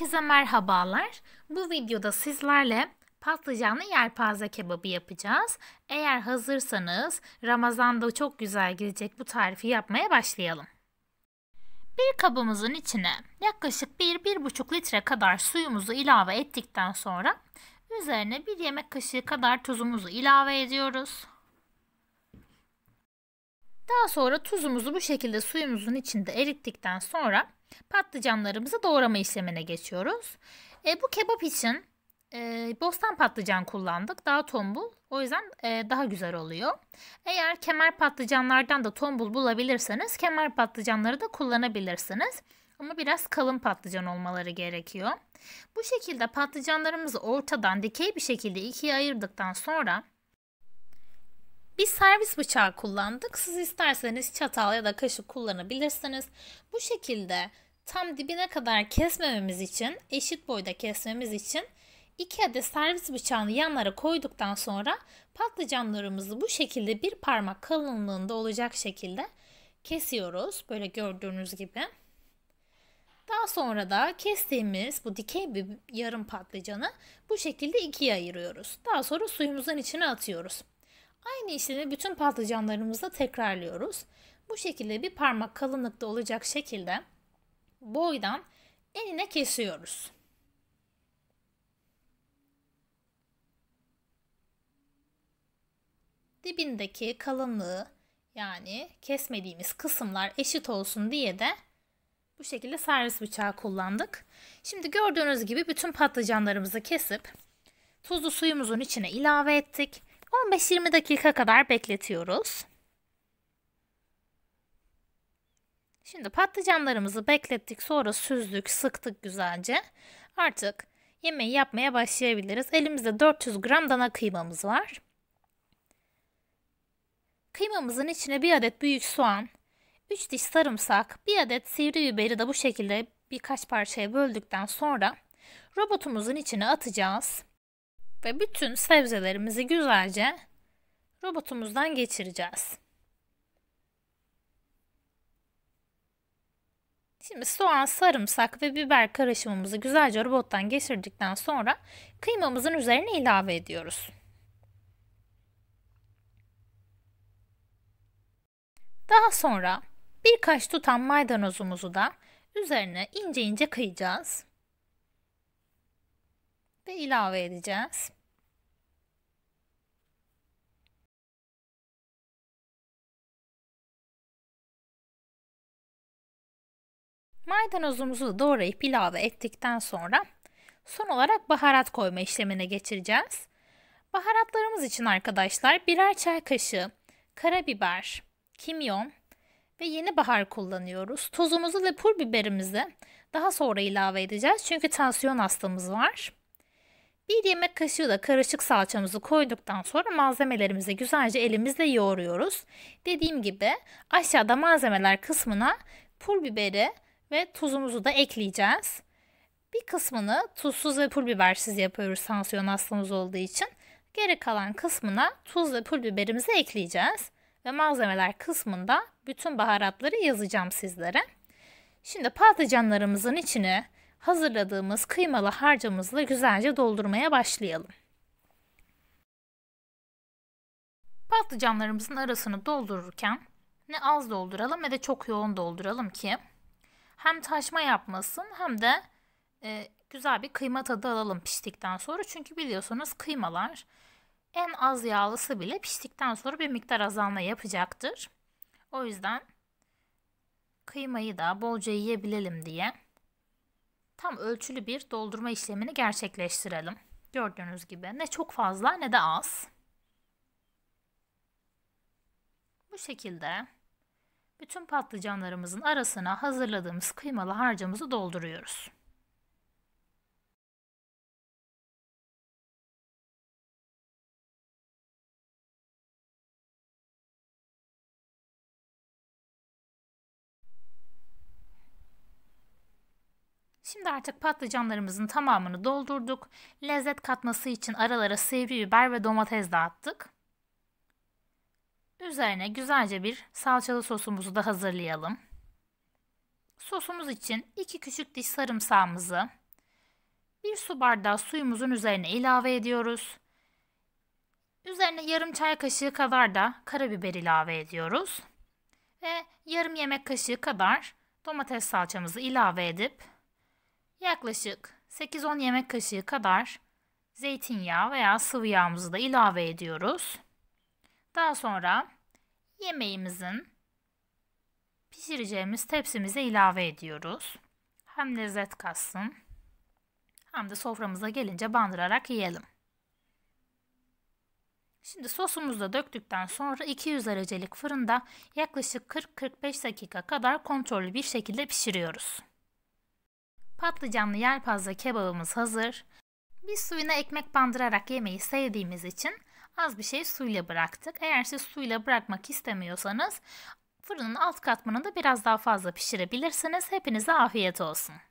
Herkese merhabalar. Bu videoda sizlerle patlıcanlı yelpaze kebabı yapacağız. Eğer hazırsanız Ramazan'da çok güzel gidecek bu tarifi yapmaya başlayalım. Bir kabımızın içine yaklaşık 1-1,5 litre kadar suyumuzu ilave ettikten sonra üzerine 1 yemek kaşığı kadar tuzumuzu ilave ediyoruz. Daha sonra tuzumuzu bu şekilde suyumuzun içinde erittikten sonra patlıcanlarımızı doğrama işlemine geçiyoruz. E, bu kebap için e, bostan patlıcan kullandık. Daha tombul. O yüzden e, daha güzel oluyor. Eğer kemer patlıcanlardan da tombul bulabilirseniz kemer patlıcanları da kullanabilirsiniz. Ama biraz kalın patlıcan olmaları gerekiyor. Bu şekilde patlıcanlarımızı ortadan dikey bir şekilde ikiye ayırdıktan sonra bir servis bıçağı kullandık. Siz isterseniz çatal ya da kaşık kullanabilirsiniz. Bu şekilde tam dibine kadar kesmememiz için, eşit boyda kesmemiz için iki adet servis bıçağını yanlara koyduktan sonra patlıcanlarımızı bu şekilde bir parmak kalınlığında olacak şekilde kesiyoruz. Böyle gördüğünüz gibi. Daha sonra da kestiğimiz bu dikey bir yarım patlıcanı bu şekilde ikiye ayırıyoruz. Daha sonra suyumuzun içine atıyoruz. Aynı işlemi bütün patlıcanlarımızda tekrarlıyoruz. Bu şekilde bir parmak kalınlıkta olacak şekilde boydan enine kesiyoruz. Dibindeki kalınlığı yani kesmediğimiz kısımlar eşit olsun diye de bu şekilde servis bıçağı kullandık. Şimdi gördüğünüz gibi bütün patlıcanlarımızı kesip tuzlu suyumuzun içine ilave ettik. 15-20 dakika kadar bekletiyoruz. Şimdi patlıcanlarımızı beklettik sonra süzdük sıktık güzelce. Artık yemeği yapmaya başlayabiliriz. Elimizde 400 gram dana kıymamız var. Kıymamızın içine bir adet büyük soğan, 3 diş sarımsak, bir adet sivri biberi de bu şekilde birkaç parçaya böldükten sonra robotumuzun içine atacağız. Ve bütün sebzelerimizi güzelce robotumuzdan geçireceğiz. Şimdi soğan, sarımsak ve biber karışımımızı güzelce robottan geçirdikten sonra kıymamızın üzerine ilave ediyoruz. Daha sonra birkaç tutam maydanozumuzu da üzerine ince ince kıyacağız ve ilave edeceğiz. Maydanozumuzu doğrayıp ilave ettikten sonra son olarak baharat koyma işlemine geçireceğiz. Baharatlarımız için arkadaşlar birer çay kaşığı karabiber, kimyon ve yeni bahar kullanıyoruz. Tuzumuzu ve pul biberimizi daha sonra ilave edeceğiz çünkü tansiyon hastamız var. Bir yemek kaşığı da karışık salçamızı koyduktan sonra malzemelerimizi güzelce elimizle yoğuruyoruz. Dediğim gibi aşağıda malzemeler kısmına pul biberi ve tuzumuzu da ekleyeceğiz. Bir kısmını tuzsuz ve pul bibersiz yapıyoruz tansiyon hastamız olduğu için. Geri kalan kısmına tuz ve pul biberimizi ekleyeceğiz. Ve malzemeler kısmında bütün baharatları yazacağım sizlere. Şimdi patlıcanlarımızın içine hazırladığımız kıymalı harcımızla güzelce doldurmaya başlayalım. Patlıcanlarımızın arasını doldururken ne az dolduralım ne de çok yoğun dolduralım ki hem taşma yapmasın hem de e, güzel bir kıyma tadı alalım piştikten sonra. Çünkü biliyorsunuz kıymalar en az yağlısı bile piştikten sonra bir miktar azalma yapacaktır. O yüzden kıymayı da bolca yiyebilelim diye tam ölçülü bir doldurma işlemini gerçekleştirelim. Gördüğünüz gibi ne çok fazla ne de az. Bu şekilde bütün patlıcanlarımızın arasına hazırladığımız kıymalı harcımızı dolduruyoruz. Şimdi artık patlıcanlarımızın tamamını doldurduk. Lezzet katması için aralara sivri biber ve domates de attık. Üzerine güzelce bir salçalı sosumuzu da hazırlayalım. Sosumuz için 2 küçük diş sarımsağımızı 1 su bardağı suyumuzun üzerine ilave ediyoruz. Üzerine yarım çay kaşığı kadar da karabiber ilave ediyoruz. Ve yarım yemek kaşığı kadar domates salçamızı ilave edip Yaklaşık 8-10 yemek kaşığı kadar zeytinyağı veya sıvı yağımızı da ilave ediyoruz. Daha sonra yemeğimizin pişireceğimiz tepsimize ilave ediyoruz. Hem lezzet katsın hem de soframıza gelince bandırarak yiyelim. Şimdi sosumuzu da döktükten sonra 200 derecelik fırında yaklaşık 40-45 dakika kadar kontrollü bir şekilde pişiriyoruz. Patlıcanlı yelpaze kebabımız hazır. Biz suyuna ekmek bandırarak yemeyi sevdiğimiz için az bir şey suyla bıraktık. Eğer siz suyla bırakmak istemiyorsanız fırının alt katmanında biraz daha fazla pişirebilirsiniz. Hepinize afiyet olsun.